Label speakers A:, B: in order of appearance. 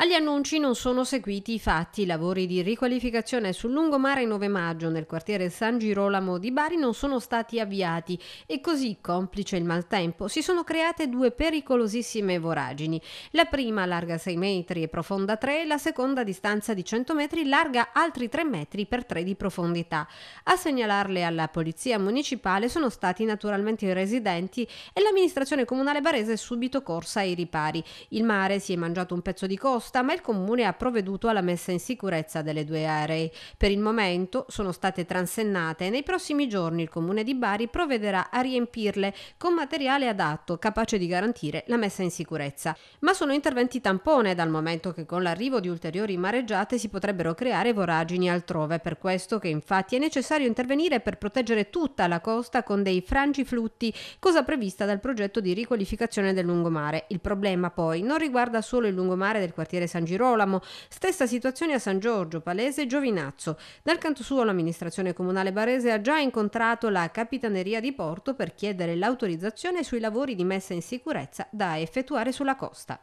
A: Agli annunci non sono seguiti i fatti. I lavori di riqualificazione sul lungomare 9 maggio nel quartiere San Girolamo di Bari non sono stati avviati e così, complice il maltempo, si sono create due pericolosissime voragini. La prima larga 6 metri e profonda 3, la seconda a distanza di 100 metri larga altri 3 metri per 3 di profondità. A segnalarle alla polizia municipale sono stati naturalmente i residenti e l'amministrazione comunale barese è subito corsa ai ripari. Il mare si è mangiato un pezzo di costa posta, ma il comune ha provveduto alla messa in sicurezza delle due aree. Per il momento sono state transennate e nei prossimi giorni il comune di Bari provvederà a riempirle con materiale adatto capace di garantire la messa in sicurezza. Ma sono interventi tampone dal momento che con l'arrivo di ulteriori mareggiate si potrebbero creare voragini altrove, per questo che infatti è necessario intervenire per proteggere tutta la costa con dei frangiflutti, cosa prevista dal progetto di riqualificazione del lungomare. Il problema poi non riguarda solo il lungomare del quartiere Quartiere San Girolamo, stessa situazione a San Giorgio, Palese e Giovinazzo. Dal canto suo l'amministrazione comunale barese ha già incontrato la Capitaneria di Porto per chiedere l'autorizzazione sui lavori di messa in sicurezza da effettuare sulla costa.